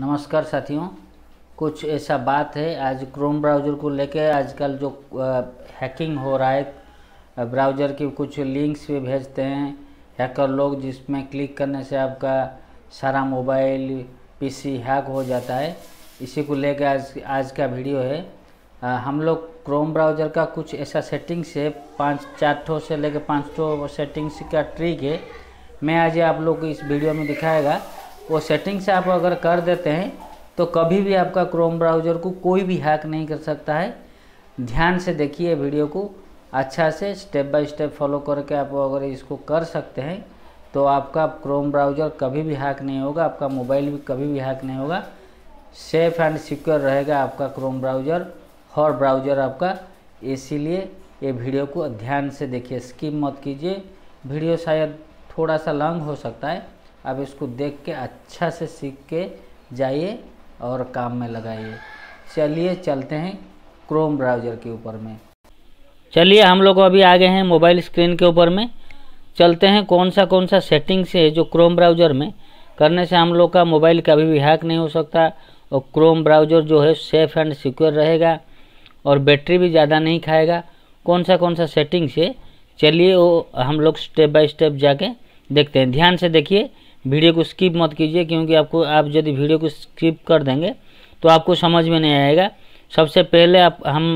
नमस्कार साथियों कुछ ऐसा बात है आज क्रोम ब्राउज़र को लेकर आजकल जो हैकिंग हो रहा है ब्राउज़र की कुछ लिंक्स भी भेजते हैं हैकर लोग जिसमें क्लिक करने से आपका सारा मोबाइल पीसी हैक हो जाता है इसी को लेकर आज आज का वीडियो है आ, हम लोग क्रोम ब्राउज़र का कुछ ऐसा सेटिंग्स है पाँच चार ठो से लेकर पाँच ठो सेटिंग्स का ट्रिक है मैं आज आप लोग को इस वीडियो में दिखाएगा वो सेटिंग्स से आप अगर कर देते हैं तो कभी भी आपका क्रोम ब्राउज़र को कोई भी हैक नहीं कर सकता है ध्यान से देखिए वीडियो को अच्छा से स्टेप बाय स्टेप फॉलो करके आप अगर इसको कर सकते हैं तो आपका क्रोम ब्राउज़र कभी भी हैक नहीं होगा आपका मोबाइल भी कभी भी हैक नहीं होगा सेफ एंड सिक्योर रहेगा आपका क्रोम ब्राउज़र हर ब्राउज़र आपका इसीलिए ये वीडियो को ध्यान से देखिए स्किप मत कीजिए वीडियो शायद थोड़ा सा लॉन्ग हो सकता है आप इसको देख के अच्छा से सीख के जाइए और काम में लगाइए चलिए चलते हैं क्रोम ब्राउज़र के ऊपर में चलिए हम लोग अभी आ गए हैं मोबाइल स्क्रीन के ऊपर में चलते हैं कौन सा कौन सा सेटिंग्स है जो क्रोम ब्राउज़र में करने से हम लोग का मोबाइल कभी भी हैक नहीं हो सकता और क्रोम ब्राउज़र जो है सेफ़ एंड सिक्योर रहेगा और बैटरी भी ज़्यादा नहीं खाएगा कौन सा कौन सा सेटिंग्स है चलिए वो हम लोग स्टेप बाय स्टेप जाके देखते हैं ध्यान से देखिए वीडियो को स्किप मत कीजिए क्योंकि आपको आप यदि वीडियो को स्किप कर देंगे तो आपको समझ में नहीं आएगा सबसे पहले आप हम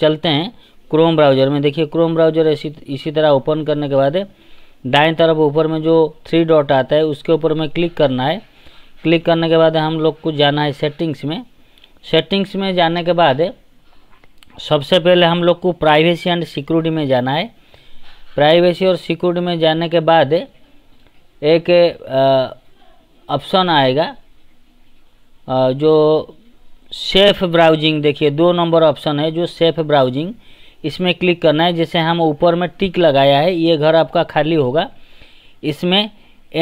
चलते हैं क्रोम ब्राउज़र में देखिए क्रोम ब्राउज़र इसी इसी तरह ओपन करने के बाद दाएं तरफ ऊपर में जो थ्री डॉट आता है उसके ऊपर में क्लिक करना है क्लिक करने के बाद हम लोग को जाना है सेटिंग्स में सेटिंग्स में जाने के बाद सबसे पहले हम लोग को प्राइवेसी एंड सिक्योरिटी में जाना है प्राइवेसी और सिक्योरिटी में जाने के बाद एक ऑप्शन आएगा आ, जो सेफ ब्राउजिंग देखिए दो नंबर ऑप्शन है जो सेफ ब्राउजिंग इसमें क्लिक करना है जैसे हम ऊपर में टिक लगाया है ये घर आपका खाली होगा इसमें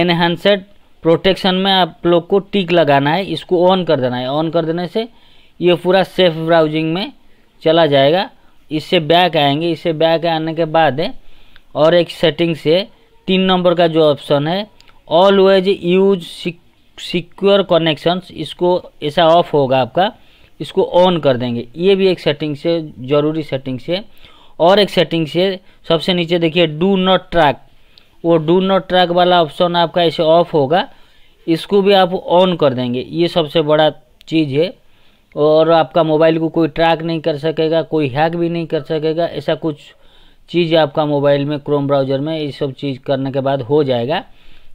एनहेंसेड प्रोटेक्शन में आप लोग को टिक लगाना है इसको ऑन कर देना है ऑन कर देने से ये पूरा सेफ ब्राउजिंग में चला जाएगा इससे बैक आएंगे इससे बैक आने के बाद और एक सेटिंग से तीन नंबर का जो ऑप्शन है ऑलवेज यूज सिक्योर कनेक्शंस इसको ऐसा ऑफ होगा आपका इसको ऑन कर देंगे ये भी एक सेटिंग से ज़रूरी सेटिंग से और एक सेटिंग से सबसे नीचे देखिए डू नॉट ट्रैक वो डू नॉट ट्रैक वाला ऑप्शन आपका ऐसे ऑफ होगा इसको भी आप ऑन कर देंगे ये सबसे बड़ा चीज़ है और आपका मोबाइल को कोई ट्रैक नहीं कर सकेगा कोई हैक भी नहीं कर सकेगा ऐसा कुछ चीज़ आपका मोबाइल में क्रोम ब्राउज़र में ये सब चीज़ करने के बाद हो जाएगा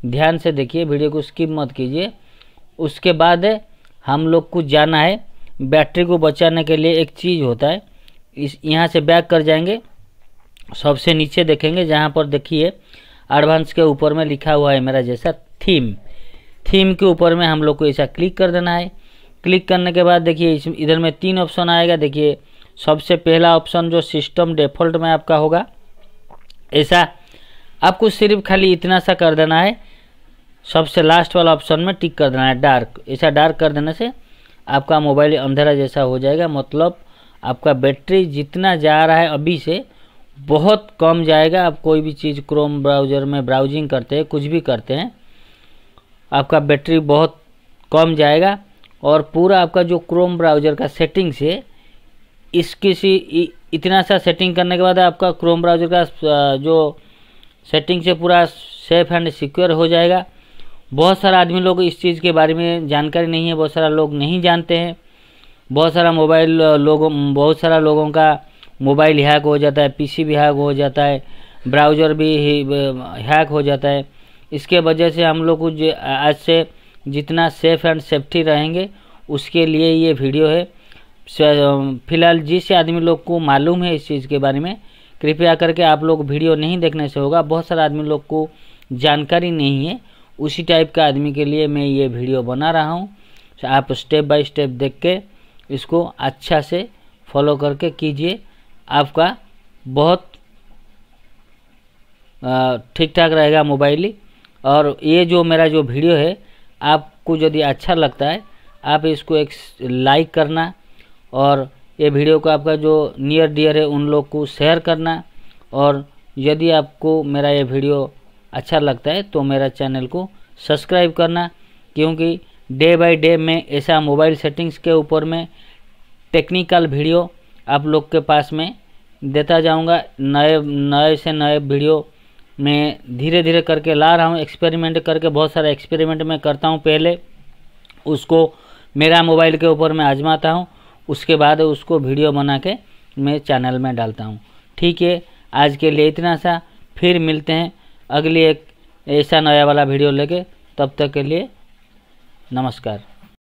ध्यान से देखिए वीडियो को स्किप मत कीजिए उसके बाद हम लोग को जाना है बैटरी को बचाने के लिए एक चीज़ होता है इस यहाँ से बैक कर जाएंगे सबसे नीचे देखेंगे जहाँ पर देखिए एडवांस के ऊपर में लिखा हुआ है मेरा जैसा थीम थीम के ऊपर में हम लोग को ऐसा क्लिक कर देना है क्लिक करने के बाद देखिए इस इधर में तीन ऑप्शन आएगा देखिए सबसे पहला ऑप्शन जो सिस्टम डिफ़ॉल्ट में आपका होगा ऐसा आपको सिर्फ खाली इतना सा कर देना है सबसे लास्ट वाला ऑप्शन में टिक कर देना है डार्क ऐसा डार्क कर देने से आपका मोबाइल अंधेरा जैसा हो जाएगा मतलब आपका बैटरी जितना जा रहा है अभी से बहुत कम जाएगा आप कोई भी चीज़ क्रोम ब्राउज़र में ब्राउजिंग करते हैं कुछ भी करते हैं आपका बैटरी बहुत कम जाएगा और पूरा आपका जो क्रोम ब्राउज़र का सेटिंग से इस किसी इतना सा सेटिंग करने के बाद आपका क्रोम ब्राउज़र का जो सेटिंग से पूरा सेफ एंड सिक्योर हो जाएगा बहुत सारा आदमी लोग इस चीज़ के बारे में जानकारी नहीं है बहुत सारा लोग नहीं जानते हैं बहुत सारा मोबाइल लोगों बहुत सारा लोगों का मोबाइल हैक हो जाता है पीसी भी हैक हो जाता है ब्राउज़र भी हैक हो जाता है इसके वजह से हम लोग कुछ आज से जितना सेफ एंड सेफ्टी रहेंगे उसके लिए ये वीडियो है फिलहाल जिस आदमी लोग को मालूम है इस चीज़ के बारे में कृपया करके आप लोग वीडियो नहीं देखने से होगा बहुत सारा आदमी लोग को जानकारी नहीं है उसी टाइप का आदमी के लिए मैं ये वीडियो बना रहा हूँ आप स्टेप बाय स्टेप देख के इसको अच्छा से फॉलो करके कीजिए आपका बहुत ठीक ठाक रहेगा मोबाइल ही और ये जो मेरा जो वीडियो है आपको यदि अच्छा लगता है आप इसको एक लाइक करना और ये वीडियो को आपका जो नियर डियर है उन लोग को शेयर करना और यदि आपको मेरा ये वीडियो अच्छा लगता है तो मेरा चैनल को सब्सक्राइब करना क्योंकि डे बाय डे मैं ऐसा मोबाइल सेटिंग्स के ऊपर में टेक्निकल वीडियो आप लोग के पास में देता जाऊंगा नए नए से नए वीडियो मैं धीरे धीरे करके ला रहा हूँ एक्सपेरिमेंट करके बहुत सारे एक्सपेरिमेंट मैं करता हूँ पहले उसको मेरा मोबाइल के ऊपर मैं आजमाता हूँ उसके बाद उसको वीडियो बना के मैं चैनल में डालता हूँ ठीक है आज के लिए इतना सा फिर मिलते हैं अगली एक ऐसा नया वाला वीडियो लेके तब तक के लिए नमस्कार